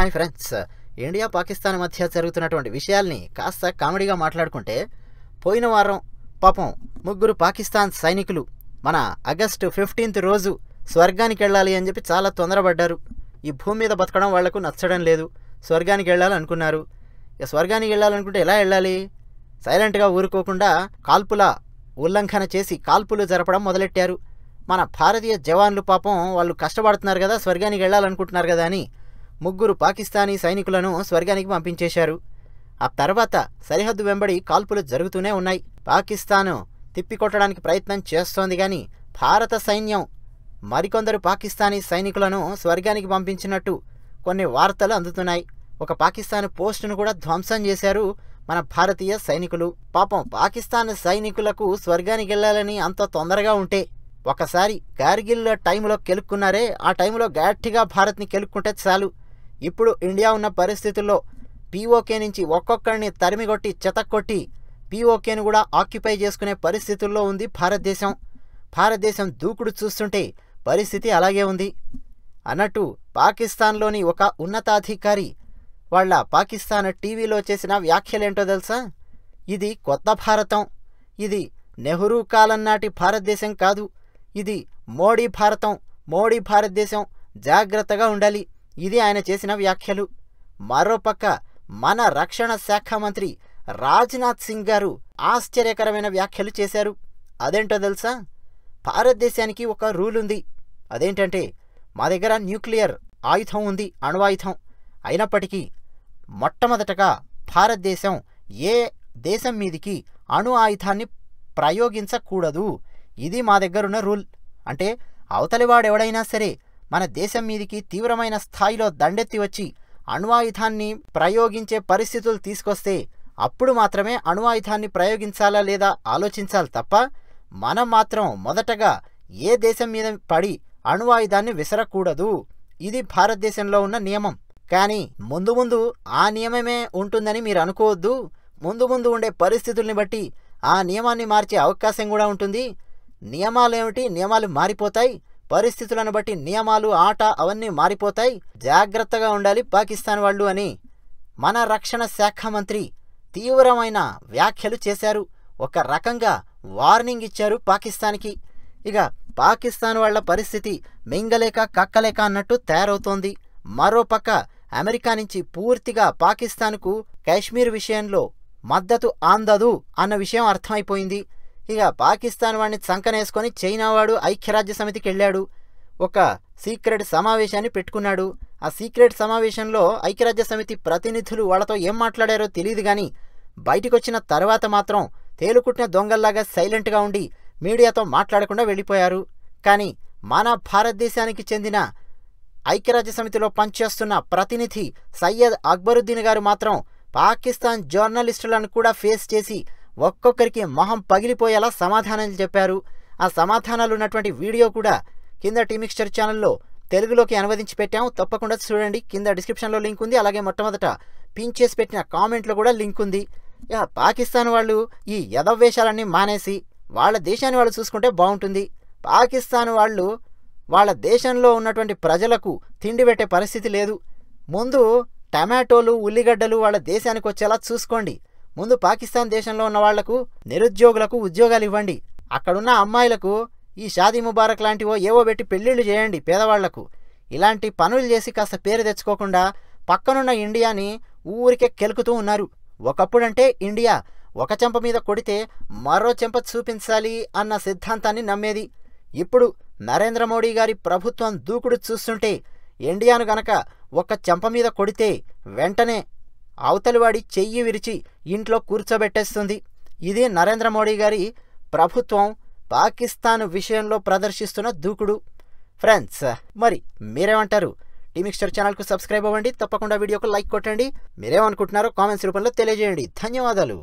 hi friends India Pakistan మధ్య జరుగుతున్నటువంటి విషయాల్ని కాస్త కామెడీగా మాట్లాడుకుంటే పోయిన వారం పాపం ముగ్గురు పాకిస్తాన్ సైనికులు మన ఆగస్టు ఫిఫ్టీన్త్ రోజు స్వర్గానికి వెళ్ళాలి అని చెప్పి చాలా తొందరపడ్డారు ఈ భూమి మీద బతకడం వాళ్లకు నచ్చడం లేదు స్వర్గానికి వెళ్ళాలనుకున్నారు ఇక స్వర్గానికి వెళ్ళాలనుకుంటే ఎలా వెళ్ళాలి సైలెంట్గా ఊరుకోకుండా కాల్పుల ఉల్లంఘన చేసి కాల్పులు జరపడం మొదలెట్టారు మన భారతీయ జవాన్లు పాపం వాళ్ళు కష్టపడుతున్నారు కదా స్వర్గానికి వెళ్ళాలనుకుంటున్నారు కదా అని ముగ్గురు పాకిస్తానీ సైనికులను స్వర్గానికి పంపించేశారు ఆ తర్వాత సరిహద్దు వెంబడి కాల్పులు జరుగుతూనే ఉన్నాయి పాకిస్తాను తిప్పికొట్టడానికి ప్రయత్నం చేస్తోంది కానీ భారత సైన్యం మరికొందరు పాకిస్తానీ సైనికులను స్వర్గానికి పంపించినట్టు కొన్ని వార్తలు అందుతున్నాయి ఒక పాకిస్తాన్ పోస్టును కూడా ధ్వంసం చేశారు మన భారతీయ సైనికులు పాపం పాకిస్తాన్ సైనికులకు స్వర్గానికి వెళ్లాలని అంత తొందరగా ఉంటే ఒకసారి కార్గిల్ టైంలో కెలుక్కున్నారే ఆ టైంలో గట్టిగా భారత్ని కెలుక్కుంటే చాలు ఇప్పుడు ఇండియా ఉన్న పరిస్థితుల్లో పీఓకే నుంచి ఒక్కొక్కరిని తరిమిగొట్టి చెతక్కొట్టి పీఓకేని కూడా ఆక్యుపై చేసుకునే పరిస్థితుల్లో ఉంది భారతదేశం భారతదేశం దూకుడు చూస్తుంటే పరిస్థితి అలాగే ఉంది అన్నట్టు పాకిస్తాన్లోని ఒక ఉన్నతాధికారి వాళ్ళ పాకిస్తాన్ టీవీలో చేసిన వ్యాఖ్యలేంటో తెలుసా ఇది కొత్త భారతం ఇది నెహ్రూ కాలం నాటి భారతదేశం కాదు ఇది మోడీ భారతం మోడీ భారతదేశం జాగ్రత్తగా ఉండాలి ఇది ఆయన చేసిన వ్యాఖ్యలు మరోపక్క మన రక్షణ శాఖ మంత్రి రాజ్నాథ్ సింగ్ గారు ఆశ్చర్యకరమైన వ్యాఖ్యలు చేశారు అదేంటో తెలుసా భారతదేశానికి ఒక రూల్ ఉంది అదేంటంటే మా దగ్గర న్యూక్లియర్ ఆయుధం ఉంది అణువాయుధం అయినప్పటికీ మొట్టమొదటగా భారతదేశం ఏ దేశం మీదికి అణు ఆయుధాన్ని ప్రయోగించకూడదు ఇది మా దగ్గరున్న రూల్ అంటే అవతలివాడెవడైనా సరే మన దేశం మీదికి తీవ్రమైన స్థాయిలో దండెత్తి వచ్చి అణ్వాయుధాన్ని ప్రయోగించే పరిస్థితులు తీసుకొస్తే అప్పుడు మాత్రమే అణ్వాయుధాన్ని ప్రయోగించాలా లేదా ఆలోచించాలి తప్ప మనం మాత్రం మొదటగా ఏ దేశం మీద పడి అణువాయుధాన్ని విసరకూడదు ఇది భారతదేశంలో ఉన్న నియమం కానీ ముందు ముందు ఆ నియమమే ఉంటుందని మీరు అనుకోవద్దు ముందు ముందు ఉండే పరిస్థితుల్ని బట్టి ఆ నియమాన్ని మార్చే అవకాశం కూడా ఉంటుంది నియమాలేమిటి నియమాలు మారిపోతాయి పరిస్థితులను బట్టి నియమాలు ఆట అవన్నీ మారిపోతాయి జాగ్రత్తగా ఉండాలి పాకిస్తాన్ వాళ్ళు అని మన రక్షణ శాఖ మంత్రి తీవ్రమైన వ్యాఖ్యలు చేశారు ఒక రకంగా వార్నింగ్ ఇచ్చారు పాకిస్తాన్కి ఇక పాకిస్తాన్ వాళ్ల పరిస్థితి మింగలేక కక్కలేక అన్నట్టు తయారవుతోంది మరోపక్క అమెరికా నుంచి పూర్తిగా పాకిస్తాన్కు కాశ్మీర్ విషయంలో మద్దతు అందదు అన్న విషయం అర్థమైపోయింది ఇక పాకిస్తాన్ వాడిని చంకనేసుకొని చైనా వాడు ఐక్యరాజ్య సమితికి వెళ్ళాడు ఒక సీక్రెట్ సమావేశాన్ని పెట్టుకున్నాడు ఆ సీక్రెట్ సమావేశంలో ఐక్యరాజ్య సమితి ప్రతినిధులు వాళ్ళతో ఏం మాట్లాడారో తెలియదు కానీ బయటికి వచ్చిన తర్వాత మాత్రం తేలుకుట్టిన దొంగల్లాగా సైలెంట్గా ఉండి మీడియాతో మాట్లాడకుండా వెళ్ళిపోయారు కానీ మన భారతదేశానికి చెందిన ఐక్యరాజ్య సమితిలో పనిచేస్తున్న ప్రతినిధి సయ్యద్ అక్బరుద్దీన్ గారు మాత్రం పాకిస్తాన్ జర్నలిస్టులను కూడా ఫేస్ చేసి ఒక్కొక్కరికి మొహం పగిలిపోయేలా సమాధానాలు చెప్పారు ఆ సమాధానాలు ఉన్నటువంటి వీడియో కూడా కింద టీమిక్స్చర్ ఛానల్లో తెలుగులోకి అనువదించి పెట్టాము తప్పకుండా చూడండి కింద డిస్క్రిప్షన్లో లింక్ ఉంది అలాగే మొట్టమొదట పిన్ చేసి పెట్టిన కామెంట్లో కూడా లింక్ ఉంది ఇక పాకిస్తాన్ వాళ్ళు ఈ యథవేషాలన్నీ మానేసి వాళ్ళ దేశాన్ని వాళ్ళు చూసుకుంటే బాగుంటుంది పాకిస్తాన్ వాళ్ళు వాళ్ళ దేశంలో ఉన్నటువంటి ప్రజలకు తిండి పెట్టే పరిస్థితి లేదు ముందు టమాటోలు ఉల్లిగడ్డలు వాళ్ళ దేశానికి వచ్చేలా చూసుకోండి ముందు పాకిస్తాన్ దేశంలో ఉన్న వాళ్లకు నిరుద్యోగులకు ఉద్యోగాలు ఇవ్వండి అక్కడున్న అమ్మాయిలకు ఈ షాదీ ముబారక్ లాంటివో ఏవో పెట్టి పెళ్ళిళ్ళు చేయండి పేదవాళ్లకు ఇలాంటి పనులు చేసి కాస్త పేరు తెచ్చుకోకుండా పక్కనున్న ఇండియాని ఊరికే కెలుకుతూ ఉన్నారు ఒకప్పుడంటే ఇండియా ఒక చెంప మీద కొడితే మరో చెంప చూపించాలి అన్న సిద్ధాంతాన్ని నమ్మేది ఇప్పుడు నరేంద్ర మోడీ గారి ప్రభుత్వం దూకుడు చూస్తుంటే ఇండియాను గనక ఒక చెంప మీద కొడితే వెంటనే అవతలివాడి చెయ్యి విరిచి ఇంట్లో కూర్చోబెట్టేస్తుంది ఇది నరేంద్ర మోడీ గారి ప్రభుత్వం పాకిస్తాన్ విషయంలో ప్రదర్శిస్తున్న దూకుడు ఫ్రెండ్స్ మరి మీరేమంటారు టీమిక్స్టర్ ఛానల్కు సబ్స్క్రైబ్ అవ్వండి తప్పకుండా వీడియోకు లైక్ కొట్టండి మీరేమనుకుంటున్నారో కామెంట్స్ రూపంలో తెలియజేయండి ధన్యవాదాలు